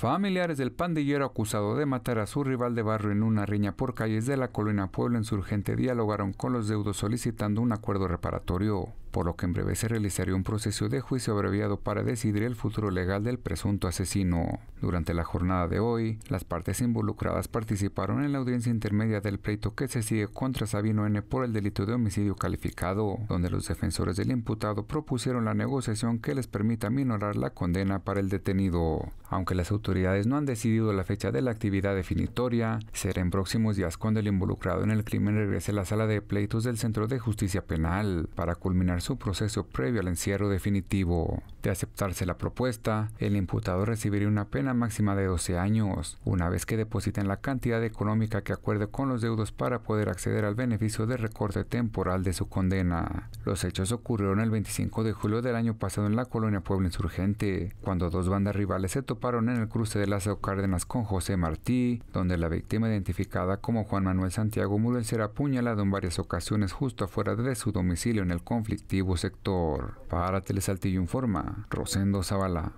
Familiares del pandillero acusado de matar a su rival de barrio en una riña por calles de la Colina Pueblo en urgente dialogaron con los deudos solicitando un acuerdo reparatorio, por lo que en breve se realizaría un proceso de juicio abreviado para decidir el futuro legal del presunto asesino. Durante la jornada de hoy, las partes involucradas participaron en la audiencia intermedia del pleito que se sigue contra Sabino N por el delito de homicidio calificado, donde los defensores del imputado propusieron la negociación que les permita minorar la condena para el detenido. Aunque las autoridades no han decidido la fecha de la actividad definitoria, será en próximos días cuando el involucrado en el crimen regrese a la sala de pleitos del Centro de Justicia Penal para culminar su proceso previo al encierro definitivo. De aceptarse la propuesta, el imputado recibirá una pena máxima de 12 años, una vez que depositen la cantidad económica que acuerde con los deudos para poder acceder al beneficio de recorte temporal de su condena. Los hechos ocurrieron el 25 de julio del año pasado en la colonia Pueblo Insurgente, cuando dos bandas rivales se toparon en el cruce de Lázaro Cárdenas con José Martí, donde la víctima identificada como Juan Manuel Santiago en será apuñalado en varias ocasiones justo afuera de su domicilio en el conflictivo sector. Para Telesaltillo informa, Rosendo Zavala.